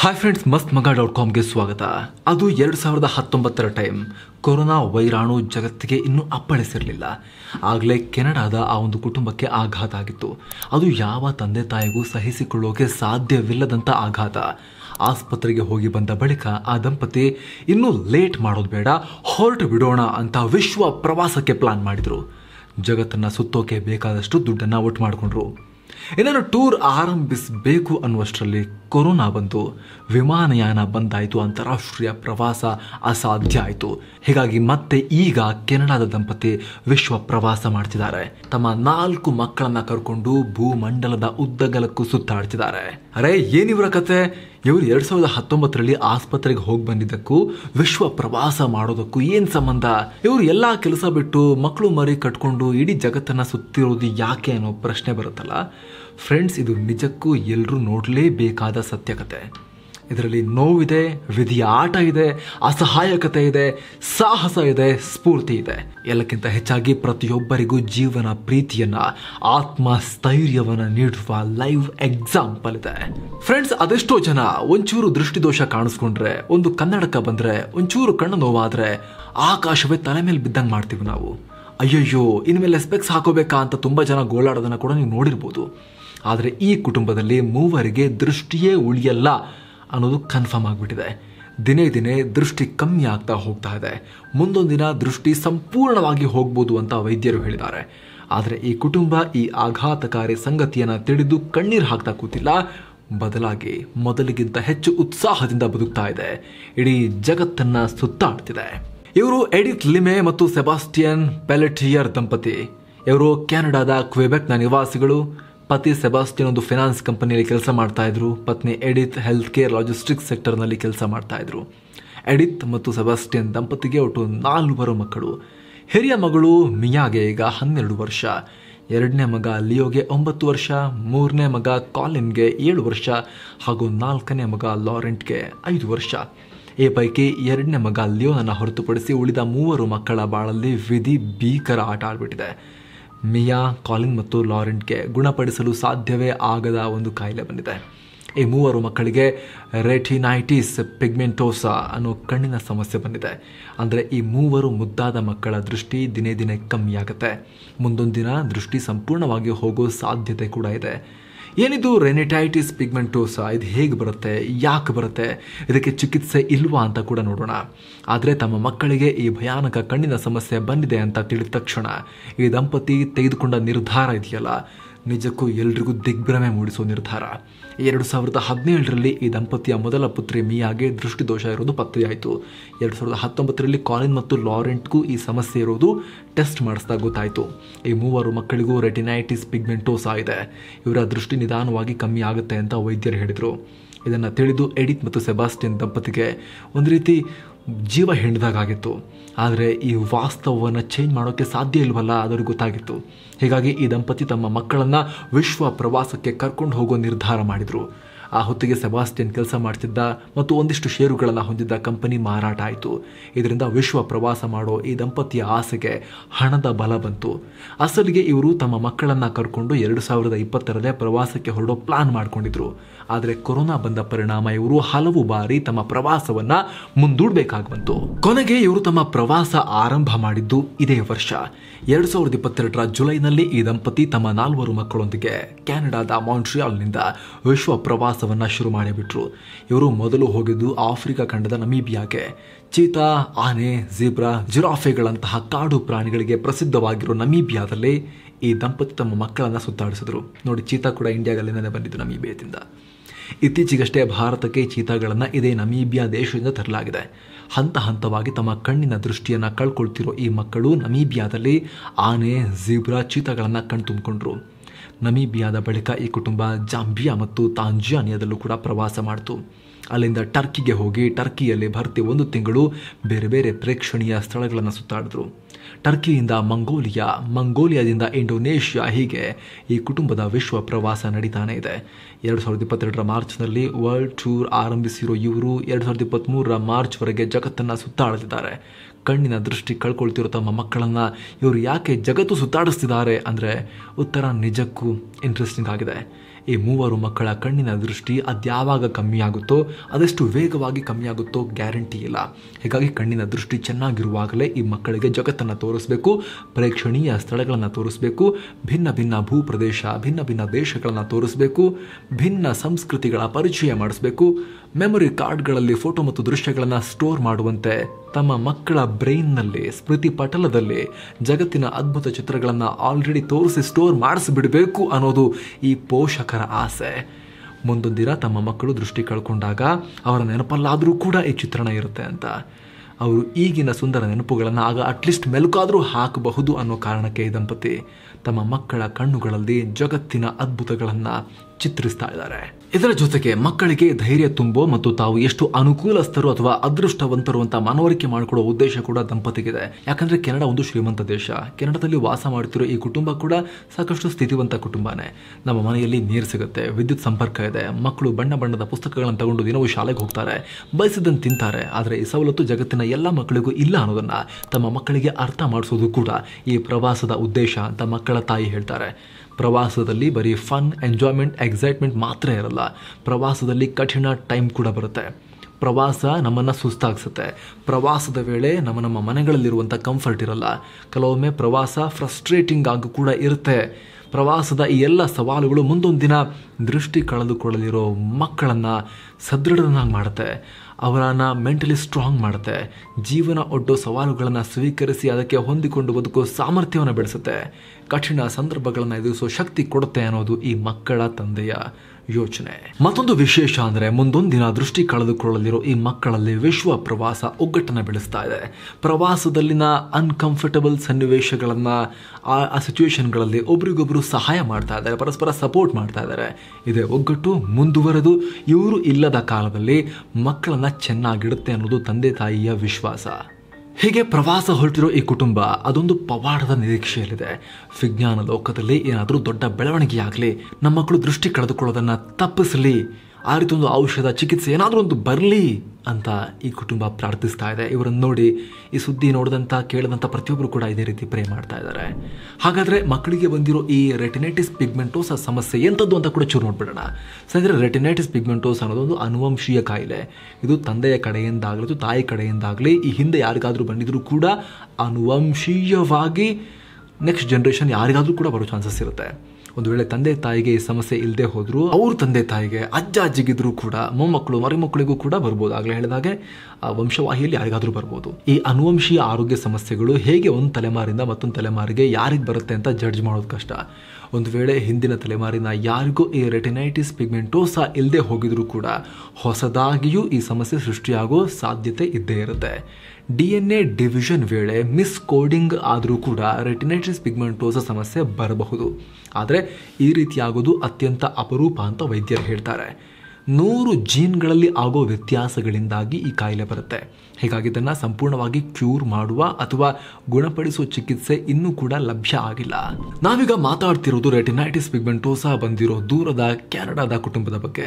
hi friends ಮಸ್ತ್ ಮಗ dot ಕಾಮ್ಗೆ ಸ್ವಾಗತ ಅದು ಎರಡು ಸಾವಿರದ ಹತ್ತೊಂಬತ್ತರ ಟೈಮ್ ಕೊರೋನಾ ವೈರಾಣು ಜಗತ್ತಿಗೆ ಇನ್ನೂ ಅಪ್ಪಳಿಸಿರಲಿಲ್ಲ ಆಗಲೇ ಕೆನಡಾದ ಆ ಒಂದು ಕುಟುಂಬಕ್ಕೆ ಆಘಾತ ಆಗಿತ್ತು ಅದು ಯಾವ ತಂದೆ ತಾಯಿಗೂ ಸಹಿಸಿಕೊಳ್ಳೋಕೆ ಸಾಧ್ಯವಿಲ್ಲದಂಥ ಆಘಾತ ಆಸ್ಪತ್ರೆಗೆ ಹೋಗಿ ಬಂದ ಬಳಿಕ ಆ ದಂಪತಿ ಇನ್ನೂ ಲೇಟ್ ಮಾಡೋದು ಬೇಡ ಹೊರಟು ಬಿಡೋಣ ಅಂತ ವಿಶ್ವ ಪ್ರವಾಸಕ್ಕೆ ಪ್ಲಾನ್ ಮಾಡಿದರು ಜಗತ್ತನ್ನು ಸುತ್ತೋಕೆ ಬೇಕಾದಷ್ಟು ದುಡ್ಡನ್ನು ಒಟ್ಟು ಮಾಡಿಕೊಂಡ್ರು ಇದನ್ನು ಟೂರ್ ಆರಂಭಿಸಬೇಕು ಅನ್ನುವಷ್ಟರಲ್ಲಿ ಕೊರೋನಾ ಬಂತು ವಿಮಾನಯಾನ ಬಂದಾಯಿತು ಅಂತಾರಾಷ್ಟ್ರೀಯ ಪ್ರವಾಸ ಅಸಾಧ್ಯ ಆಯಿತು ಹೀಗಾಗಿ ಮತ್ತೆ ಈಗ ಕೆನಡಾದ ದಂಪತಿ ವಿಶ್ವ ಪ್ರವಾಸ ಮಾಡ್ತಿದ್ದಾರೆ ತಮ್ಮ ನಾಲ್ಕು ಮಕ್ಕಳನ್ನ ಕರ್ಕೊಂಡು ಭೂಮಂಡಲದ ಉದ್ದಗಲಕ್ಕೂ ಸುತ್ತಾಡ್ತಿದ್ದಾರೆ ಅರೆ ಏನಿವರ ಕತೆ ಇವರು ಎರಡು ಸಾವಿರದ ಹತ್ತೊಂಬತ್ತರಲ್ಲಿ ಆಸ್ಪತ್ರೆಗೆ ಹೋಗಿ ಬಂದಿದ್ದಕ್ಕೂ ವಿಶ್ವ ಪ್ರವಾಸ ಮಾಡೋದಕ್ಕೂ ಏನು ಸಂಬಂಧ ಇವರು ಎಲ್ಲ ಕೆಲಸ ಬಿಟ್ಟು ಮಕ್ಕಳು ಮರಿ ಕಟ್ಕೊಂಡು ಇಡೀ ಜಗತ್ತನ್ನು ಸುತ್ತಿರೋದು ಯಾಕೆ ಅನ್ನೋ ಪ್ರಶ್ನೆ ಬರುತ್ತಲ್ಲ ಫ್ರೆಂಡ್ಸ್ ಇದು ನಿಜಕ್ಕೂ ಎಲ್ಲರೂ ನೋಡಲೇಬೇಕಾದ ಸತ್ಯಕತೆ ಇದರಲ್ಲಿ ನೋವಿದೆ ಆಟ ಇದೆ ಅಸಹಾಯಕತೆ ಇದೆ ಸಾಹಸ ಇದೆ ಸ್ಫೂರ್ತಿ ಇದೆ ಎಲ್ಲಕ್ಕಿಂತ ಹೆಚ್ಚಾಗಿ ಪ್ರತಿಯೊಬ್ಬರಿಗೂ ಜೀವನ ಪ್ರೀತಿಯನ್ನ ಆತ್ಮ ಸ್ಥೈರ್ಯವನ್ನು ನೀಡುವ ಲೈವ್ ಎಕ್ಸಾಂಪಲ್ ಇದೆ ಫ್ರೆಂಡ್ಸ್ ಅದೆಷ್ಟೋ ಜನ ಒಂಚೂರು ದೃಷ್ಟಿದೋಷ ಕಾಣಿಸ್ಕೊಂಡ್ರೆ ಒಂದು ಕನ್ನಡಕ ಬಂದ್ರೆ ಒಂಚೂರು ಕಣ್ಣು ನೋವಾದ್ರೆ ಆಕಾಶವೇ ತಲೆ ಮೇಲೆ ಬಿದ್ದಂಗೆ ಮಾಡ್ತೀವಿ ನಾವು ಅಯ್ಯಯ್ಯೋ ಇನ್ಮೇಲೆ ಸ್ಪೆಕ್ಸ್ ಹಾಕೋಬೇಕಾ ಅಂತ ತುಂಬಾ ಜನ ಗೋಳಾಡೋದನ್ನ ಕೂಡ ನೀವು ನೋಡಿರ್ಬೋದು ಆದರೆ ಈ ಕುಟುಂಬದಲ್ಲಿ ಮೂವರಿಗೆ ದೃಷ್ಟಿಯೇ ಉಳಿಯಲ್ಲ ಅನ್ನೋದು ಕನ್ಫರ್ಮ್ ಆಗಿಬಿಟ್ಟಿದೆ ದಿನೇ ದಿನೇ ದೃಷ್ಟಿ ಕಮ್ಮಿ ಆಗ್ತಾ ಹೋಗ್ತಾ ಇದೆ ಮುಂದೊಂದು ದಿನ ದೃಷ್ಟಿ ಸಂಪೂರ್ಣವಾಗಿ ಹೋಗ್ಬೋದು ಅಂತ ವೈದ್ಯರು ಹೇಳಿದ್ದಾರೆ ಆದರೆ ಈ ಕುಟುಂಬ ಈ ಆಘಾತಕಾರಿ ಸಂಗತಿಯನ್ನು ತಿಳಿದು ಕಣ್ಣೀರು ಹಾಕ್ತಾ ಕೂತಿಲ್ಲ ಬದಲಾಗಿ ಮೊದಲಿಗಿಂತ ಹೆಚ್ಚು ಉತ್ಸಾಹದಿಂದ ಬದುಕ್ತಾ ಇದೆ ಇಡೀ ಜಗತ್ತನ್ನ ಸುತ್ತಾಡ್ತಿದೆ ಇವರು ಎಡಿತ್ ಲಿಮೆ ಮತ್ತು ಸೆಬಾಸ್ಟಿಯನ್ ಪೆಲೆಟಿಯರ್ ದಂಪತಿ ಇವರು ಕೆನಡಾದ ಕ್ವೆಬೆಕ್ನ ನಿವಾಸಿಗಳು ಪತಿ ಸೆಬಾಸ್ಟಿನ್ ಒಂದು ಫಿನಾನ್ಸ್ ಕಂಪನಿಯಲ್ಲಿ ಕೆಲಸ ಇದ್ರು ಪತ್ನಿ ಎಡಿತ್ ಹೆಲ್ತ್ ಕೇರ್ ಲಾಜಿಸ್ಟಿಕ್ಸ್ ಸೆಕ್ಟರ್ನಲ್ಲಿ ಕೆಲಸ ಇದ್ರು ಎಡಿತ್ ಮತ್ತು ಸೆಬಾಸ್ಟಿಯನ್ ದಂಪತಿಗೆ ಒಟ್ಟು ನಾಲ್ವರು ಮಕ್ಕಳು ಹಿರಿಯ ಮಗಳು ಮಿಯಾಗೆ ಈಗ ಹನ್ನೆರಡು ವರ್ಷ ಎರಡನೇ ಮಗ ಲಿಯೋಗೆ ಒಂಬತ್ತು ವರ್ಷ ಮೂರನೇ ಮಗ ಕಾಲಿನ್ಗೆ ಏಳು ವರ್ಷ ಹಾಗೂ ನಾಲ್ಕನೇ ಮಗ ಲಾರೆಂಟ್ಗೆ ಐದು ವರ್ಷ ಈ ಪೈಕಿ ಎರಡನೇ ಮಗ ಲಿಯೋನನ್ನು ಹೊರತುಪಡಿಸಿ ಉಳಿದ ಮೂವರು ಮಕ್ಕಳ ಬಾಳಲ್ಲಿ ವಿಧಿ ಭೀಕರ ಆಟ ಆಡ್ಬಿಟ್ಟಿದೆ ಮಿಯಾ ಕಾಲಿನ್ ಮತ್ತು ಲಾರೆಂಟ್ಗೆ ಗುಣಪಡಿಸಲು ಸಾಧ್ಯವೇ ಆಗದ ಒಂದು ಕಾಯಿಲೆ ಬಂದಿದೆ ಈ ಮೂವರು ಮಕ್ಕಳಿಗೆ ರೆಟಿನೈಟಿಸ್ ಪಿಗ್ಮೆಂಟೋಸಾ ಅನ್ನೋ ಕಣ್ಣಿನ ಸಮಸ್ಯೆ ಬಂದಿದೆ ಅಂದರೆ ಈ ಮೂವರು ಮುದ್ದಾದ ಮಕ್ಕಳ ದೃಷ್ಟಿ ದಿನೇ ದಿನೇ ಕಮ್ಮಿಯಾಗುತ್ತೆ ಮುಂದೊಂದು ದಿನ ದೃಷ್ಟಿ ಸಂಪೂರ್ಣವಾಗಿ ಹೋಗೋ ಸಾಧ್ಯತೆ ಕೂಡ ಇದೆ ಏನಿದು ರೆನಿಟೈಟಿಸ್ ಪಿಗ್ಮೆಂಟೋಸ ಇದು ಹೇಗೆ ಬರುತ್ತೆ ಯಾಕೆ ಬರುತ್ತೆ ಇದಕ್ಕೆ ಚಿಕಿತ್ಸೆ ಇಲ್ವಾ ಅಂತ ಕೂಡ ನೋಡೋಣ ಆದರೆ ತಮ್ಮ ಮಕ್ಕಳಿಗೆ ಈ ಭಯಾನಕ ಕಣ್ಣಿನ ಸಮಸ್ಯೆ ಬಂದಿದೆ ಅಂತ ತಿಳಿದ ತಕ್ಷಣ ಈ ದಂಪತಿ ತೆಗೆದುಕೊಂಡ ನಿರ್ಧಾರ ಇದೆಯಲ್ಲ ನಿಜಕ್ಕೂ ಎಲ್ರಿಗೂ ದಿಗ್ಭ್ರಮೆ ಮೂಡಿಸುವ ನಿರ್ಧಾರ ಎರಡು ಸಾವಿರದ ಹದಿನೇಳರಲ್ಲಿ ಈ ದಂಪತಿಯ ಮೊದಲ ಪುತ್ರಿ ಮಿಯಾಗೆ ದೃಷ್ಟಿದೋಷ ಇರೋದು ಪತ್ತೆಯಾಯಿತು ಎರಡು ಸಾವಿರದ ಹತ್ತೊಂಬತ್ತರಲ್ಲಿ ಕಾಲಿನ್ ಮತ್ತು ಲಾರೆಂಟ್ಗೂ ಈ ಸಮಸ್ಯೆ ಇರೋದು ಟೆಸ್ಟ್ ಮಾಡಿಸಿದಾಗ ಗೊತ್ತಾಯಿತು ಈ ಮೂವರು ಮಕ್ಕಳಿಗೂ ರೆಟಿನೈಟಿಸ್ ಪಿಗ್ಮೆಂಟೋಸಾ ಇದೆ ಇವರ ದೃಷ್ಟಿ ನಿಧಾನವಾಗಿ ಕಮ್ಮಿ ಆಗುತ್ತೆ ಅಂತ ವೈದ್ಯರು ಹೇಳಿದರು ಇದನ್ನು ತಿಳಿದು ಎಡಿತ್ ಮತ್ತು ಸೆಬಾಸ್ಟಿನ್ ದಂಪತಿಗೆ ಒಂದು ರೀತಿ ಜೀವ ಹಿಡ್ದಾಗಿತ್ತು ಆದರೆ ಈ ವಾಸ್ತವವನ್ನು ಚೇಂಜ್ ಮಾಡೋಕ್ಕೆ ಸಾಧ್ಯ ಇಲ್ವಲ್ಲ ಅದರಿಗೆ ಗೊತ್ತಾಗಿತ್ತು ಹೀಗಾಗಿ ಈ ದಂಪತಿ ತಮ್ಮ ಮಕ್ಕಳನ್ನು ವಿಶ್ವ ಪ್ರವಾಸಕ್ಕೆ ಕರ್ಕೊಂಡು ಹೋಗೋ ನಿರ್ಧಾರ ಮಾಡಿದರು ಆ ಹೊತ್ತಿಗೆ ಸೆಬಾಸ್ಟಿಯನ್ ಕೆಲಸ ಮಾಡ್ತಿದ್ದ ಮತ್ತು ಒಂದಿಷ್ಟು ಷೇರುಗಳನ್ನು ಹೊಂದಿದ್ದ ಕಂಪನಿ ಮಾರಾಟ ಆಯಿತು ಇದರಿಂದ ವಿಶ್ವ ಪ್ರವಾಸ ಮಾಡೋ ಈ ದಂಪತಿಯ ಆಸೆಗೆ ಹಣದ ಬಲ ಬಂತು ಅಸಲಿಗೆ ಇವರು ತಮ್ಮ ಮಕ್ಕಳನ್ನು ಕರ್ಕೊಂಡು ಎರಡು ಸಾವಿರದ ಇಪ್ಪತ್ತರಲ್ಲೇ ಪ್ರವಾಸಕ್ಕೆ ಹೊರಡೋ ಪ್ಲಾನ್ ಮಾಡಿಕೊಂಡಿದ್ರು ಆದರೆ ಕೊರೋನಾ ಬಂದ ಪರಿಣಾಮ ಇವರು ಹಲವು ಬಾರಿ ತಮ್ಮ ಪ್ರವಾಸವನ್ನು ಮುಂದೂಡಬೇಕಾಗಬಂತು ಕೊನೆಗೆ ಇವರು ತಮ್ಮ ಪ್ರವಾಸ ಆರಂಭ ಮಾಡಿದ್ದು ಇದೇ ವರ್ಷ ಎರಡು ಸಾವಿರದ ಇಪ್ಪತ್ತೆರಡರ ಜುಲೈನಲ್ಲಿ ಈ ದಂಪತಿ ತಮ್ಮ ನಾಲ್ವರು ಮಕ್ಕಳೊಂದಿಗೆ ಕ್ಯಾನಡಾದ ಮಾಂಟ್ರಿಯಾಲ್ನಿಂದ ವಿಶ್ವ ಪ್ರವಾಸ ಪ್ರವಾಸವನ್ನು ಶುರು ಮಾಡಿಬಿಟ್ರು ಇವರು ಮೊದಲು ಹೋಗಿದ್ದು ಆಫ್ರಿಕಾ ಖಂಡದ ನಮೀಬಿಯಾಗೆ ಚೀತಾ ಆನೆ ಜೀಬ್ರಾ ಜಿರಾಫೆಗಳಂತಹ ಕಾಡು ಪ್ರಾಣಿಗಳಿಗೆ ಪ್ರಸಿದ್ಧವಾಗಿರೋ ನಮೀಬಿಯಾದಲ್ಲಿ ಈ ದಂಪತಿ ತಮ್ಮ ಮಕ್ಕಳನ್ನು ಸುತ್ತಾಡಿಸಿದ್ರು ನೋಡಿ ಚೀತಾ ಕೂಡ ಇಂಡಿಯಾಗಲ್ಲಿಂದಲೇ ಬಂದಿದ್ದು ನಮೀಬಿಯಾದಿಂದ ಇತ್ತೀಚೆಗಷ್ಟೇ ಭಾರತಕ್ಕೆ ಚೀತಾಗಳನ್ನು ಇದೇ ನಮೀಬಿಯಾ ದೇಶದಿಂದ ತರಲಾಗಿದೆ ಹಂತ ಹಂತವಾಗಿ ತಮ್ಮ ಕಣ್ಣಿನ ದೃಷ್ಟಿಯನ್ನು ಕಳ್ಕೊಳ್ತಿರೋ ಈ ಮಕ್ಕಳು ನಮೀಬಿಯಾದಲ್ಲಿ ಆನೆ ಜೀಬ್ರಾ ಚೀತಾಗಳನ್ನು ಕಣ್ತುಂಬಿಕೊಂಡ್ರು ನಮೀಬಿಯಾದ ಬಳಿಕ ಈ ಕುಟುಂಬ ಜಾಂಬಿಯಾ ಮತ್ತು ತಾಂಜಿಯಾನಿಯಾದಲ್ಲೂ ಕೂಡ ಪ್ರವಾಸ ಮಾಡಿತು ಅಲ್ಲಿಂದ ಟರ್ಕಿಗೆ ಹೋಗಿ ಟರ್ಕಿಯಲ್ಲಿ ಭರ್ತಿ ಒಂದು ತಿಂಗಳು ಬೇರೆ ಬೇರೆ ಪ್ರೇಕ್ಷಣೀಯ ಸ್ಥಳಗಳನ್ನು ಸುತ್ತಾಡಿದ್ರು ಟರ್ಕಿಯಿಂದ ಮಂಗೋಲಿಯಾ ಮಂಗೋಲಿಯಾದಿಂದ ಇಂಡೋನೇಷ್ಯಾ ಹೀಗೆ ಈ ಕುಟುಂಬದ ವಿಶ್ವ ಪ್ರವಾಸ ನಡೀತಾನೆ ಇದೆ ಎರಡು ಸಾವಿರದ ಇಪ್ಪತ್ತೆರಡರ ಮಾರ್ಚ್ನಲ್ಲಿ ವರ್ಲ್ಡ್ ಟೂರ್ ಆರಂಭಿಸಿರೋ ಇವರು ಎರಡು ಸಾವಿರದ ಇಪ್ಪತ್ತ್ಮೂರರ ಮಾರ್ಚ್ವರೆಗೆ ಜಗತ್ತನ್ನು ಸುತ್ತಾಡುತ್ತಿದ್ದಾರೆ ಕಣ್ಣಿನ ದೃಷ್ಟಿ ಕಳ್ಕೊಳ್ತಿರೋ ತಮ್ಮ ಮಕ್ಕಳನ್ನು ಇವರು ಯಾಕೆ ಜಗತ್ತು ಸುತ್ತಾಡಿಸ್ತಿದ್ದಾರೆ ಅಂದರೆ ಉತ್ತರ ನಿಜಕ್ಕೂ ಇಂಟ್ರೆಸ್ಟಿಂಗ್ ಆಗಿದೆ ಈ ಮೂವರು ಮಕ್ಕಳ ಕಣ್ಣಿನ ದೃಷ್ಟಿ ಅದ್ಯಾವಾಗ ಕಮ್ಮಿಯಾಗುತ್ತೋ ಅದೆಷ್ಟು ವೇಗವಾಗಿ ಕಮ್ಮಿಯಾಗುತ್ತೋ ಗ್ಯಾರಂಟಿ ಇಲ್ಲ ಹೀಗಾಗಿ ಕಣ್ಣಿನ ದೃಷ್ಟಿ ಚೆನ್ನಾಗಿರುವಾಗಲೇ ಈ ಮಕ್ಕಳಿಗೆ ಜಗತ್ತನ್ನು ತೋರಿಸಬೇಕು ಪ್ರೇಕ್ಷಣೀಯ ಸ್ಥಳಗಳನ್ನು ತೋರಿಸಬೇಕು ಭಿನ್ನ ಭಿನ್ನ ಭೂಪ್ರದೇಶ ಭಿನ್ನ ಭಿನ್ನ ದೇಶಗಳನ್ನು ತೋರಿಸಬೇಕು ಭಿನ್ನ ಸಂಸ್ಕೃತಿಗಳ ಪರಿಚಯ ಮಾಡಿಸಬೇಕು ಮೆಮೊರಿ ಕಾರ್ಡ್ಗಳಲ್ಲಿ ಫೋಟೋ ಮತ್ತು ದೃಶ್ಯಗಳನ್ನು ಸ್ಟೋರ್ ಮಾಡುವಂತೆ ತಮ್ಮ ಮಕ್ಕಳ ಬ್ರೈನ್ನಲ್ಲಿ ಸ್ಮೃತಿ ಪಟಲದಲ್ಲಿ ಜಗತ್ತಿನ ಅದ್ಭುತ ಚಿತ್ರಗಳನ್ನು ಆಲ್ರೆಡಿ ತೋರಿಸಿ ಸ್ಟೋರ್ ಮಾಡಿಸಿಬಿಡಬೇಕು ಅನ್ನೋದು ಈ ಪೋಷಕರ ಆಸೆ ಮುಂದೊಂದು ತಮ್ಮ ಮಕ್ಕಳು ದೃಷ್ಟಿ ಕಳ್ಕೊಂಡಾಗ ಅವರ ನೆನಪಲ್ಲಾದರೂ ಕೂಡ ಈ ಚಿತ್ರಣ ಇರುತ್ತೆ ಅಂತ ಅವರು ಈಗಿನ ಸುಂದರ ನೆನಪುಗಳನ್ನು ಆಗ ಅಟ್ಲೀಸ್ಟ್ ಮೆಲುಕಾದರೂ ಹಾಕಬಹುದು ಅನ್ನೋ ಕಾರಣಕ್ಕೆ ಈ ದಂಪತಿ ತಮ್ಮ ಮಕ್ಕಳ ಕಣ್ಣುಗಳಲ್ಲಿ ಜಗತ್ತಿನ ಅದ್ಭುತಗಳನ್ನು ಚಿತ್ರಿಸ್ತಾ ಇದ್ದಾರೆ ಇದರ ಜೊತೆಗೆ ಮಕ್ಕಳಿಗೆ ಧೈರ್ಯ ತುಂಬೋ ಮತ್ತು ತಾವು ಎಷ್ಟು ಅನುಕೂಲಸ್ಥರು ಅಥವಾ ಅದೃಷ್ಟವಂತರು ಅಂತ ಮನವರಿಕೆ ಮಾಡಿಕೊಡುವ ಉದ್ದೇಶ ಕೂಡ ದಂಪತಿಗಿದೆ ಯಾಕಂದ್ರೆ ಕೆನಡಾ ಒಂದು ಶ್ರೀಮಂತ ದೇಶ ಕೆನಡಾದಲ್ಲಿ ವಾಸ ಮಾಡುತ್ತಿರುವ ಈ ಕುಟುಂಬ ಕೂಡ ಸಾಕಷ್ಟು ಸ್ಥಿತಿವಂತ ಕುಟುಂಬನೇ ನಮ್ಮ ಮನೆಯಲ್ಲಿ ನೀರು ಸಿಗುತ್ತೆ ವಿದ್ಯುತ್ ಸಂಪರ್ಕ ಇದೆ ಮಕ್ಕಳು ಬಣ್ಣ ಬಣ್ಣದ ಪುಸ್ತಕಗಳನ್ನು ತಗೊಂಡು ದಿನವೂ ಶಾಲೆಗೆ ಹೋಗ್ತಾರೆ ಬಯಸಿದ್ದನ್ನು ತಿಂತಾರೆ ಆದರೆ ಈ ಸವಲತ್ತು ಜಗತ್ತಿನ ಎಲ್ಲ ಮಕ್ಕಳಿಗೂ ಇಲ್ಲ ಅನ್ನೋದನ್ನ ತಮ್ಮ ಮಕ್ಕಳಿಗೆ ಅರ್ಥ ಮಾಡಿಸೋದು ಕೂಡ ಈ ಪ್ರವಾಸದ ಉದ್ದೇಶ ಅಂತ ಮಕ್ಕಳ ತಾಯಿ ಹೇಳ್ತಾರೆ ಪ್ರವಾಸದಲ್ಲಿ ಬರೀ ಫನ್ ಎಂಜಾಯ್ಮೆಂಟ್ ಎಕ್ಸೈಟ್ಮೆಂಟ್ ಮಾತ್ರ ಇರಲ್ಲ ಪ್ರವಾಸದಲ್ಲಿ ಕಠಿಣ ಟೈಮ್ ಕೂಡ ಬರುತ್ತೆ ಪ್ರವಾಸ ನಮ್ಮನ್ನು ಸುಸ್ತಾಗಿಸುತ್ತೆ ಪ್ರವಾಸದ ವೇಳೆ ನಮ್ಮ ನಮ್ಮ ಮನೆಗಳಲ್ಲಿರುವಂಥ ಕಂಫರ್ಟ್ ಇರಲ್ಲ ಕೆಲವೊಮ್ಮೆ ಪ್ರವಾಸ ಫ್ರಸ್ಟ್ರೇಟಿಂಗ್ ಆಗಿ ಕೂಡ ಇರುತ್ತೆ ಪ್ರವಾಸದ ಈ ಎಲ್ಲ ಸವಾಲುಗಳು ಮುಂದೊಂದು ದಿನ ದೃಷ್ಟಿ ಕಳೆದುಕೊಳ್ಳಲಿರೋ ಮಕ್ಕಳನ್ನು ಸದೃಢನಾಗಿ ಮಾಡುತ್ತೆ ಅವರನ್ನು ಮೆಂಟಲಿ ಸ್ಟ್ರಾಂಗ್ ಮಾಡುತ್ತೆ ಜೀವನ ಒಡ್ಡೋ ಸವಾಲುಗಳನ್ನು ಸ್ವೀಕರಿಸಿ ಅದಕ್ಕೆ ಹೊಂದಿಕೊಂಡು ಬದುಕು ಸಾಮರ್ಥ್ಯವನ್ನು ಬೆಳೆಸುತ್ತೆ ಕಠಿಣ ಸಂದರ್ಭಗಳನ್ನು ಎದುರಿಸೋ ಶಕ್ತಿ ಕೊಡುತ್ತೆ ಅನ್ನೋದು ಈ ಮಕ್ಕಳ ತಂದೆಯ ಯೋಚನೆ ಮತ್ತೊಂದು ವಿಶೇಷ ಅಂದ್ರೆ ದಿನ ದೃಷ್ಟಿ ಕಳೆದುಕೊಳ್ಳಲಿರೋ ಈ ಮಕ್ಕಳಲ್ಲಿ ವಿಶ್ವ ಪ್ರವಾಸ ಒಗ್ಗಟ್ಟನ್ನು ಬೆಳೆಸ್ತಾ ಇದೆ ಪ್ರವಾಸದಲ್ಲಿನ ಅನ್ಕಂಫರ್ಟಬಲ್ ಸನ್ನಿವೇಶಗಳನ್ನು ಆ ಸಿಚುವೇಶನ್ಗಳಲ್ಲಿ ಒಬ್ರಿಗೊಬ್ರು ಸಹಾಯ ಮಾಡ್ತಾ ಇದ್ದಾರೆ ಪರಸ್ಪರ ಸಪೋರ್ಟ್ ಮಾಡ್ತಾ ಇದ್ದಾರೆ ಇದೇ ಒಗ್ಗಟ್ಟು ಮುಂದುವರೆದು ಇವರು ಇಲ್ಲದ ಕಾಲದಲ್ಲಿ ಮಕ್ಕಳನ್ನ ಚೆನ್ನಾಗಿಡುತ್ತೆ ಅನ್ನೋದು ತಂದೆ ತಾಯಿಯ ವಿಶ್ವಾಸ ಹೀಗೆ ಪ್ರವಾಸ ಹೊರಟಿರೋ ಈ ಕುಟುಂಬ ಅದೊಂದು ಪವಾಡದ ನಿರೀಕ್ಷೆಯಲ್ಲಿದೆ ವಿಜ್ಞಾನ ಲೋಕದಲ್ಲಿ ಏನಾದರೂ ದೊಡ್ಡ ಬೆಳವಣಿಗೆಯಾಗಲಿ ನಮ್ಮ ಮಕ್ಕಳು ದೃಷ್ಟಿ ಕಳೆದುಕೊಳ್ಳೋದನ್ನು ತಪ್ಪಿಸಲಿ ಆ ರೀತಿ ಒಂದು ಔಷಧ ಚಿಕಿತ್ಸೆ ಏನಾದರೂ ಒಂದು ಬರಲಿ ಅಂತ ಈ ಕುಟುಂಬ ಪ್ರಾರ್ಥಿಸ್ತಾ ಇದೆ ಇವರನ್ನು ನೋಡಿ ಈ ಸುದ್ದಿ ನೋಡಿದಂಥ ಕೇಳಿದಂಥ ಪ್ರತಿಯೊಬ್ಬರು ಕೂಡ ಇದೇ ರೀತಿ ಪ್ರೇ ಮಾಡ್ತಾ ಇದ್ದಾರೆ ಹಾಗಾದರೆ ಮಕ್ಕಳಿಗೆ ಬಂದಿರೋ ಈ ರೆಟಿನೈಟಿಸ್ ಪಿಗ್ಮೆಂಟೋಸ್ ಸಮಸ್ಯೆ ಎಂಥದ್ದು ಅಂತ ಕೂಡ ಚೂರು ನೋಡ್ಬಿಡೋಣ ಸರಿದ್ರೆ ರೆಟಿನೈಟಿಸ್ ಪಿಗ್ಮೆಂಟೋಸ್ ಅನ್ನೋದು ಒಂದು ಅನುವಂಶೀಯ ಕಾಯಿಲೆ ಇದು ತಂದೆಯ ಕಡೆಯಿಂದಾಗಲಿ ತಾಯಿ ಕಡೆಯಿಂದಾಗಲಿ ಈ ಹಿಂದೆ ಯಾರಿಗಾದರೂ ಬಂದಿದ್ರು ಕೂಡ ಅನುವಂಶೀಯವಾಗಿ ನೆಕ್ಸ್ಟ್ ಜನ್ರೇಷನ್ ಯಾರಿಗಾದ್ರೂ ಕೂಡ ಬರೋ ಚಾನ್ಸಸ್ ಇರುತ್ತೆ ಒಂದು ವೇಳೆ ತಂದೆ ತಾಯಿಗೆ ಈ ಸಮಸ್ಯೆ ಇಲ್ಲದೆ ಹೋದರೂ ಅವ್ರ ತಂದೆ ತಾಯಿಗೆ ಅಜ್ಜ ಅಜ್ಜಿಗಿದ್ರು ಕೂಡ ಮೊಮ್ಮಕ್ಕಳು ಮರಿಮಕ್ಕಳಿಗೂ ಕೂಡ ಬರ್ಬೋದು ಆಗಲೇ ಹೇಳಿದಾಗೆ ವಂಶವಾಹಿಯಲ್ಲಿ ಯಾರಿಗಾದ್ರೂ ಬರ್ಬೋದು ಈ ಅನುವಂಶೀಯ ಆರೋಗ್ಯ ಸಮಸ್ಯೆಗಳು ಹೇಗೆ ಒಂದು ತಲೆಮಾರಿಂದ ಮತ್ತೊಂದು ತಲೆಮಾರಿಗೆ ಯಾರಿಗೆ ಬರುತ್ತೆ ಅಂತ ಜಡ್ಜ್ ಮಾಡೋದು ಕಷ್ಟ ಒಂದು ವೇಳೆ ಹಿಂದಿನ ತಲೆಮಾರಿನ ಯಾರಿಗೂ ಈ ರೆಟಿನೈಟಿಸ್ ಪಿಗ್ಮೆಂಟೋಸ ಇಲ್ಲದೆ ಹೋಗಿದ್ರು ಕೂಡ ಹೊಸದಾಗಿಯೂ ಈ ಸಮಸ್ಯೆ ಸೃಷ್ಟಿಯಾಗೋ ಸಾಧ್ಯತೆ ಇದ್ದೇ ಇರುತ್ತೆ ಡಿ ಎನ್ ಎ ಡಿವಿಷನ್ ವೇಳೆ ಮಿಸ್ ಕೋಡಿಂಗ್ ಆದರೂ ಕೂಡ ರೆಟಿನೈಟಿಸ್ ಪಿಗ್ಮೆಂಟೋಸ ಸಮಸ್ಯೆ ಬರಬಹುದು ಆದರೆ ಈ ರೀತಿಯಾಗೋದು ಅತ್ಯಂತ ಅಪರೂಪ ಅಂತ ವೈದ್ಯರು ಹೇಳ್ತಾರೆ ನೂರು ಜೀನ್ಗಳಲ್ಲಿ ಆಗೋ ವ್ಯತ್ಯಾಸಗಳಿಂದಾಗಿ ಈ ಕಾಯಿಲೆ ಬರುತ್ತೆ ಹೀಗಾಗಿ ಇದನ್ನು ಸಂಪೂರ್ಣವಾಗಿ ಕ್ಯೂರ್ ಮಾಡುವ ಅಥವಾ ಗುಣಪಡಿಸುವ ಚಿಕಿತ್ಸೆ ಇನ್ನೂ ಕೂಡ ಲಭ್ಯ ಆಗಿಲ್ಲ ನಾವೀಗ ಮಾತಾಡ್ತಿರೋದು ರೆಟಿನೈಟಿಸ್ ಪಿಗ್ಮೆಂಟೋಸಾ ಬಂದಿರೋ ದೂರದ ಕೆನಡಾದ ಕುಟುಂಬದ ಬಗ್ಗೆ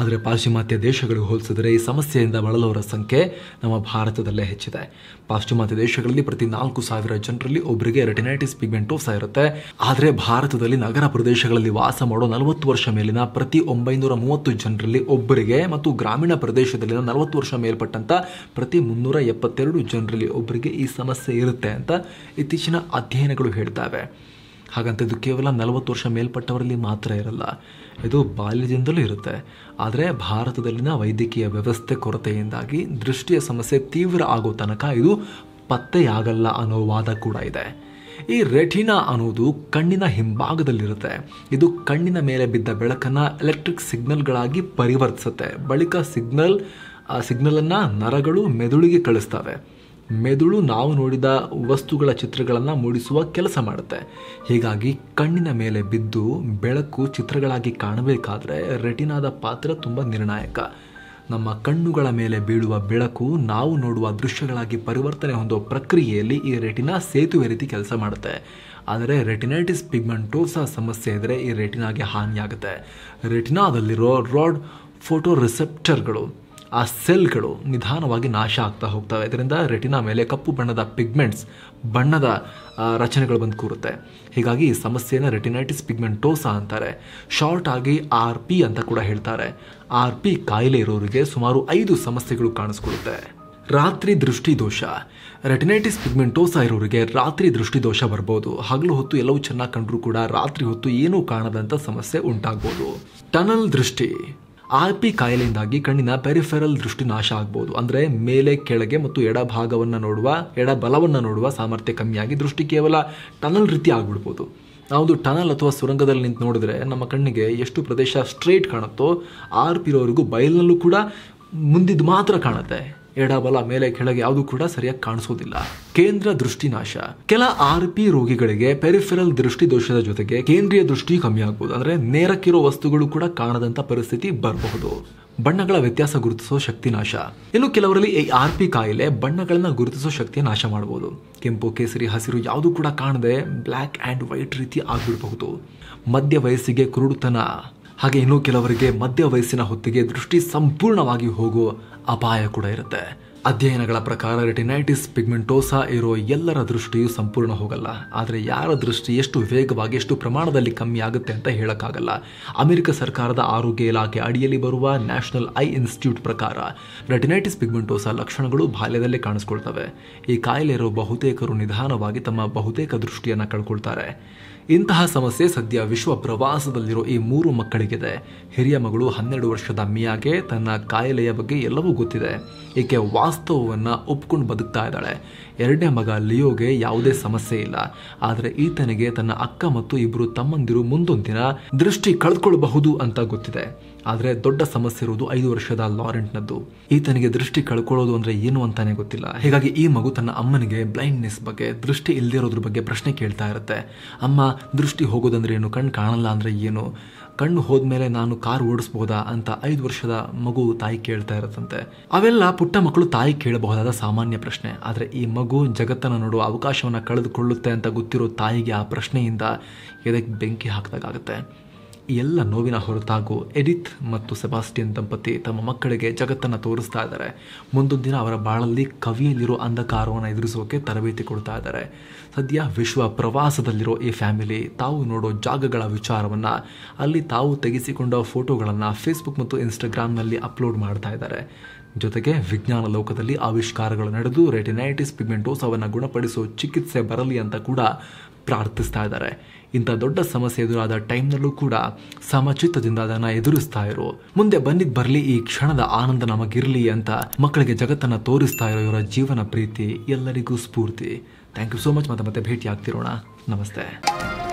ಆದರೆ ಪಾಶ್ಚಿಮಾತ್ಯ ದೇಶಗಳಿಗೆ ಹೋಲಿಸಿದರೆ ಈ ಸಮಸ್ಯೆಯಿಂದ ಬಳಲವರ ಸಂಖ್ಯೆ ನಮ್ಮ ಭಾರತದಲ್ಲೇ ಹೆಚ್ಚಿದೆ ಪಾಶ್ಚಿಮಾತ್ಯ ದೇಶಗಳಲ್ಲಿ ಪ್ರತಿ ನಾಲ್ಕು ಸಾವಿರ ಜನರಲ್ಲಿ ಒಬ್ಬರಿಗೆ ರೆಟಿನೈಟಿಸ್ ಪಿಗ್ಮೆಂಟೋಸಾ ಇರುತ್ತೆ ಆದರೆ ಭಾರತದಲ್ಲಿ ನಗರ ಪ್ರದೇಶಗಳಲ್ಲಿ ವಾಸ ಮಾಡೋ ನಲವತ್ತು ವರ್ಷ ಮೇಲಿನ ಪ್ರತಿ ಒಂಬೈನೂರ ಮೂವತ್ತು ಜನರಲ್ಲಿ ಒಬ್ಬರಿಗೆ ಮತ್ತು ಗ್ರಾಮೀಣ ಪ್ರದೇಶದಲ್ಲಿನ ನಲವತ್ತು ವರ್ಷ ಮೇಲ್ಪಟ್ಟಂಥ ಪ್ರತಿ ಮುನ್ನೂರ ಎಪ್ಪತ್ತೆರಡು ಜನರಲ್ಲಿ ಒಬ್ಬರಿಗೆ ಈ ಸಮಸ್ಯೆ ಇರುತ್ತೆ ಅಂತ ಇತ್ತೀಚಿನ ಅಧ್ಯಯನಗಳು ಹೇಳ್ತವೆ ಹಾಗಂತ ಇದು ಕೇವಲ ನಲವತ್ತು ವರ್ಷ ಮೇಲ್ಪಟ್ಟವರಲ್ಲಿ ಮಾತ್ರ ಇರಲ್ಲ ಇದು ಬಾಲ್ಯದಿಂದಲೂ ಇರುತ್ತೆ ಆದರೆ ಭಾರತದಲ್ಲಿನ ವೈದ್ಯಕೀಯ ವ್ಯವಸ್ಥೆ ಕೊರತೆಯಿಂದಾಗಿ ದೃಷ್ಟಿಯ ಸಮಸ್ಯೆ ತೀವ್ರ ಆಗೋ ತನಕ ಇದು ಪತ್ತೆಯಾಗಲ್ಲ ಅನ್ನೋ ವಾದ ಕೂಡ ಇದೆ ಈ ರೆಟಿನಾ ಅನ್ನೋದು ಕಣ್ಣಿನ ಹಿಂಭಾಗದಲ್ಲಿರುತ್ತೆ ಇದು ಕಣ್ಣಿನ ಮೇಲೆ ಬಿದ್ದ ಬೆಳಕನ್ನ ಎಲೆಕ್ಟ್ರಿಕ್ ಸಿಗ್ನಲ್ಗಳಾಗಿ ಪರಿವರ್ತಿಸುತ್ತೆ ಬಳಿಕ ಸಿಗ್ನಲ್ ಆ ಸಿಗ್ನಲನ್ನು ನರಗಳು ಮೆದುಳಿಗೆ ಕಳಿಸ್ತವೆ ಮೆದುಳು ನಾವು ನೋಡಿದ ವಸ್ತುಗಳ ಚಿತ್ರಗಳನ್ನ ಮೂಡಿಸುವ ಕೆಲಸ ಮಾಡುತ್ತೆ ಹೀಗಾಗಿ ಕಣ್ಣಿನ ಮೇಲೆ ಬಿದ್ದು ಬೆಳಕು ಚಿತ್ರಗಳಾಗಿ ಕಾಣಬೇಕಾದ್ರೆ ರೆಟಿನಾದ ಪಾತ್ರ ತುಂಬ ನಿರ್ಣಾಯಕ ನಮ್ಮ ಕಣ್ಣುಗಳ ಮೇಲೆ ಬೀಳುವ ಬೆಳಕು ನಾವು ನೋಡುವ ದೃಶ್ಯಗಳಾಗಿ ಪರಿವರ್ತನೆ ಹೊಂದುವ ಪ್ರಕ್ರಿಯೆಯಲ್ಲಿ ಈ ರೆಟಿನಾ ಸೇತುವೆ ರೀತಿ ಕೆಲಸ ಮಾಡುತ್ತೆ ಆದರೆ ರೆಟಿನೈಟಿಸ್ ಪಿಗ್ಮೆಂಟೋಸಾ ಸಮಸ್ಯೆ ಇದ್ದರೆ ಈ ರೆಟಿನಾಗೆ ಹಾನಿಯಾಗುತ್ತೆ ರೆಟಿನಾದಲ್ಲಿರೋ ರಾಡ್ ಫೋಟೋ ರಿಸೆಪ್ಟರ್ಗಳು ಆ ಸೆಲ್ಗಳು ನಿಧಾನವಾಗಿ ನಾಶ ಆಗ್ತಾ ಹೋಗ್ತವೆ ಇದರಿಂದ ರೆಟಿನಾ ಮೇಲೆ ಕಪ್ಪು ಬಣ್ಣದ ಪಿಗ್ಮೆಂಟ್ಸ್ ಬಣ್ಣದ ರಚನೆಗಳು ಬಂದು ಕೂರುತ್ತೆ ಹೀಗಾಗಿ ಈ ಸಮಸ್ಯೆಯನ್ನು ರೆಟಿನೈಟಿಸ್ ಪಿಗ್ಮೆಂಟೋಸಾ ಅಂತಾರೆ ಶಾರ್ಟ್ ಆಗಿ ಆರ್ ಪಿ ಅಂತ ಕೂಡ ಹೇಳ್ತಾರೆ ಆರ್ ಪಿ ಕಾಯಿಲೆ ಇರೋರಿಗೆ ಸುಮಾರು ಐದು ಸಮಸ್ಯೆಗಳು ಕಾಣಿಸ್ಕೊಡುತ್ತೆ ರಾತ್ರಿ ದೃಷ್ಟಿ ದೋಷ ರೆಟಿನೈಟಿಸ್ ಪಿಗ್ಮೆಂಟೋಸ ಇರೋರಿಗೆ ರಾತ್ರಿ ದೃಷ್ಟಿ ದೋಷ ಬರ್ಬೋದು ಹಗಲು ಹೊತ್ತು ಎಲ್ಲವೂ ಚೆನ್ನಾಗಿ ಕಂಡರೂ ಕೂಡ ರಾತ್ರಿ ಹೊತ್ತು ಏನೂ ಕಾಣದಂಥ ಸಮಸ್ಯೆ ಉಂಟಾಗ್ಬೋದು ಟನಲ್ ದೃಷ್ಟಿ ಆರ್ ಪಿ ಕಾಯಿಲೆಯಿಂದಾಗಿ ಕಣ್ಣಿನ ಪೆರಿಫೆರಲ್ ದೃಷ್ಟಿ ನಾಶ ಆಗ್ಬೋದು ಅಂದರೆ ಮೇಲೆ ಕೆಳಗೆ ಮತ್ತು ಎಡ ಭಾಗವನ್ನು ನೋಡುವ ಎಡ ಬಲವನ್ನು ನೋಡುವ ಸಾಮರ್ಥ್ಯ ಕಮ್ಮಿಯಾಗಿ ದೃಷ್ಟಿ ಕೇವಲ ಟನಲ್ ರೀತಿ ಆಗ್ಬಿಡ್ಬೋದು ನಾವೊಂದು ಟನಲ್ ಅಥವಾ ಸುರಂಗದಲ್ಲಿ ನಿಂತು ನೋಡಿದ್ರೆ ನಮ್ಮ ಕಣ್ಣಿಗೆ ಎಷ್ಟು ಪ್ರದೇಶ ಸ್ಟ್ರೇಟ್ ಕಾಣುತ್ತೋ ಆರ್ ಪಿರೋವರೆಗೂ ಬಯಲಿನಲ್ಲೂ ಕೂಡ ಮುಂದಿದ್ದು ಮಾತ್ರ ಕಾಣುತ್ತೆ ಎಡಬಲ ಮೇಲೆ ಕೆಳಗೆ ಯಾವುದು ಕೂಡ ಸರಿಯಾಗಿ ಕಾಣಿಸೋದಿಲ್ಲ ಕೇಂದ್ರ ದೃಷ್ಟಿನಾಶ ಕೆಲ ಆರ್ ಪಿ ರೋಗಿಗಳಿಗೆ ಪೆರಿಫೆರಲ್ ದೃಷ್ಟಿ ದೋಷದ ಜೊತೆಗೆ ಕೇಂದ್ರೀಯ ದೃಷ್ಟಿ ಕಮ್ಮಿ ಆಗ್ಬೋದು ಅಂದ್ರೆ ನೇರಕ್ಕಿರೋ ವಸ್ತುಗಳು ಕೂಡ ಕಾಣದಂತ ಪರಿಸ್ಥಿತಿ ಬರಬಹುದು ಬಣ್ಣಗಳ ವ್ಯತ್ಯಾಸ ಗುರುತಿಸುವ ಶಕ್ತಿ ನಾಶ ಇನ್ನು ಕೆಲವರಲ್ಲಿ ಈ ಆರ್ ಪಿ ಕಾಯಿಲೆ ಬಣ್ಣಗಳನ್ನ ಗುರುತಿಸೋ ಶಕ್ತಿಯ ನಾಶ ಮಾಡಬಹುದು ಕೆಂಪು ಕೇಸರಿ ಹಸಿರು ಯಾವುದು ಕೂಡ ಕಾಣದೆ ಬ್ಲ್ಯಾಕ್ ಅಂಡ್ ವೈಟ್ ರೀತಿ ಆಗಿಬಿಡಬಹುದು ಮಧ್ಯ ವಯಸ್ಸಿಗೆ ಕುರುಡುತನ ಹಾಗೆ ಇನ್ನು ಕೆಲವರಿಗೆ ಮಧ್ಯ ವಯಸ್ಸಿನ ಹೊತ್ತಿಗೆ ದೃಷ್ಟಿ ಸಂಪೂರ್ಣವಾಗಿ ಹೋಗುವ ಅಪಾಯ ಕೂಡ ಇರುತ್ತೆ ಅಧ್ಯಯನಗಳ ಪ್ರಕಾರ ರೆಟಿನೈಟಿಸ್ ಪಿಗ್ಮೆಂಟೋಸಾ ಇರೋ ಎಲ್ಲರ ದೃಷ್ಟಿಯು ಸಂಪೂರ್ಣ ಹೋಗಲ್ಲ ಆದರೆ ಯಾರ ದೃಷ್ಟಿ ಎಷ್ಟು ವೇಗವಾಗಿ ಎಷ್ಟು ಪ್ರಮಾಣದಲ್ಲಿ ಕಮ್ಮಿ ಆಗುತ್ತೆ ಅಂತ ಹೇಳೋಕ್ಕಾಗಲ್ಲ ಅಮೆರಿಕ ಸರ್ಕಾರದ ಆರೋಗ್ಯ ಇಲಾಖೆ ಅಡಿಯಲ್ಲಿ ಬರುವ ನ್ಯಾಷನಲ್ ಐ ಇನ್ಸ್ಟಿಟ್ಯೂಟ್ ಪ್ರಕಾರ ರೆಟಿನೈಟಿಸ್ ಪಿಗ್ಮೆಂಟೋಸಾ ಲಕ್ಷಣಗಳು ಬಾಲ್ಯದಲ್ಲೇ ಕಾಣಿಸ್ಕೊಳ್ತವೆ ಈ ಕಾಯಿಲೆ ಇರೋ ಬಹುತೇಕರು ನಿಧಾನವಾಗಿ ತಮ್ಮ ಬಹುತೇಕ ದೃಷ್ಟಿಯನ್ನು ಕಳ್ಕೊಳ್ತಾರೆ ಇಂತಹ ಸಮಸ್ಯೆ ಸದ್ಯ ವಿಶ್ವ ಪ್ರವಾಸದಲ್ಲಿರೋ ಈ ಮೂರು ಮಕ್ಕಳಿಗಿದೆ ಹಿರಿಯ ಮಗಳು ಹನ್ನೆರಡು ವರ್ಷದ ಮಿಯಾಗೆ ತನ್ನ ಕಾಯಿಲೆಯ ಬಗ್ಗೆ ಎಲ್ಲವೂ ಗೊತ್ತಿದೆ ಈಕೆ ವಾಸ್ತವವನ್ನು ಒಪ್ಕೊಂಡು ಬದುಕ್ತಾ ಇದ್ದಾಳೆ ಎರಡನೇ ಮಗ ಲಿಯೋಗೆ ಯಾವುದೇ ಸಮಸ್ಯೆ ಇಲ್ಲ ಆದರೆ ಈತನಿಗೆ ತನ್ನ ಅಕ್ಕ ಮತ್ತು ಇಬ್ಬರು ತಮ್ಮಂದಿರು ಮುಂದೊಂದು ದಿನ ದೃಷ್ಟಿ ಕಳ್ಕೊಳ್ಬಹುದು ಅಂತ ಗೊತ್ತಿದೆ ಆದರೆ ದೊಡ್ಡ ಸಮಸ್ಯೆ ಇರುವುದು ಐದು ವರ್ಷದ ಲಾರೆಂಟ್ನದ್ದು ಈತನಿಗೆ ದೃಷ್ಟಿ ಕಳ್ಕೊಳ್ಳೋದು ಅಂದರೆ ಏನು ಅಂತಾನೆ ಗೊತ್ತಿಲ್ಲ ಹೀಗಾಗಿ ಈ ಮಗು ತನ್ನ ಅಮ್ಮನಿಗೆ ಬ್ಲೈಂಡ್ನೆಸ್ ಬಗ್ಗೆ ದೃಷ್ಟಿ ಇಲ್ಲದಿರೋದ್ರ ಬಗ್ಗೆ ಪ್ರಶ್ನೆ ಕೇಳ್ತಾ ಇರುತ್ತೆ ಅಮ್ಮ ದೃಷ್ಟಿ ಏನು ಕಣ್ಣು ಕಾಣಲ್ಲ ಅಂದರೆ ಏನು ಕಣ್ಣು ಹೋದ್ಮೇಲೆ ನಾನು ಕಾರ್ ಓಡಿಸ್ಬೋದಾ ಅಂತ ಐದು ವರ್ಷದ ಮಗು ತಾಯಿ ಕೇಳ್ತಾ ಇರುತ್ತಂತೆ ಅವೆಲ್ಲ ಪುಟ್ಟ ಮಕ್ಕಳು ತಾಯಿ ಕೇಳಬಹುದಾದ ಸಾಮಾನ್ಯ ಪ್ರಶ್ನೆ ಆದರೆ ಈ ಮಗು ಜಗತ್ತನ್ನು ನೋಡುವ ಅವಕಾಶವನ್ನು ಕಳೆದುಕೊಳ್ಳುತ್ತೆ ಅಂತ ಗೊತ್ತಿರೋ ತಾಯಿಗೆ ಆ ಪ್ರಶ್ನೆಯಿಂದ ಎದಕ್ಕೆ ಬೆಂಕಿ ಆಗುತ್ತೆ ಎಲ್ಲ ನೋವಿನ ಹೊರತಾಗೂ ಎಡಿತ್ ಮತ್ತು ಸೆಬಾಸ್ಟಿಯನ್ ದಂಪತಿ ತಮ್ಮ ಮಕ್ಕಳಿಗೆ ಜಗತ್ತನ್ನು ತೋರಿಸ್ತಾ ಇದ್ದಾರೆ ಮುಂದೊಂದು ದಿನ ಅವರ ಬಾಳಲ್ಲಿ ಕವಿಯಲ್ಲಿರೋ ಅಂಧಕಾರವನ್ನು ಎದುರಿಸೋಕೆ ತರಬೇತಿ ಕೊಡ್ತಾ ಇದ್ದಾರೆ ಸದ್ಯ ವಿಶ್ವ ಪ್ರವಾಸದಲ್ಲಿರೋ ಈ ಫ್ಯಾಮಿಲಿ ತಾವು ನೋಡೋ ಜಾಗಗಳ ವಿಚಾರವನ್ನು ಅಲ್ಲಿ ತಾವು ತೆಗೆಸಿಕೊಂಡ ಫೋಟೋಗಳನ್ನು ಫೇಸ್ಬುಕ್ ಮತ್ತು ಇನ್ಸ್ಟಾಗ್ರಾಮ್ನಲ್ಲಿ ಅಪ್ಲೋಡ್ ಮಾಡ್ತಾ ಇದ್ದಾರೆ ಜೊತೆಗೆ ವಿಜ್ಞಾನ ಲೋಕದಲ್ಲಿ ಆವಿಷ್ಕಾರಗಳು ನಡೆದು ರೆಟಿನೈಟಿಸ್ ಪಿಗ್ಮೆಂಟೋಸವನ್ನು ಗುಣಪಡಿಸೋ ಚಿಕಿತ್ಸೆ ಬರಲಿ ಅಂತ ಕೂಡ ಪ್ರಾರ್ಥಿಸ್ತಾ ಇದ್ದಾರೆ ಇಂಥ ದೊಡ್ಡ ಸಮಸ್ಯೆ ಎದುರಾದ ಟೈಮ್ನಲ್ಲೂ ಕೂಡ ಸಮಚಿತ್ತದಿಂದ ಅದನ್ನು ಎದುರಿಸ್ತಾ ಇರೋ ಮುಂದೆ ಬಂದಿದ್ದು ಬರಲಿ ಈ ಕ್ಷಣದ ಆನಂದ ನಮಗಿರಲಿ ಅಂತ ಮಕ್ಕಳಿಗೆ ಜಗತ್ತನ್ನು ತೋರಿಸ್ತಾ ಇರೋ ಇವರ ಜೀವನ ಪ್ರೀತಿ ಎಲ್ಲರಿಗೂ ಸ್ಫೂರ್ತಿ ಥ್ಯಾಂಕ್ ಯು ಸೋ ಮಚ್ ಮತ್ತೆ ಮತ್ತೆ ಭೇಟಿ ಆಗ್ತಿರೋಣ ನಮಸ್ತೆ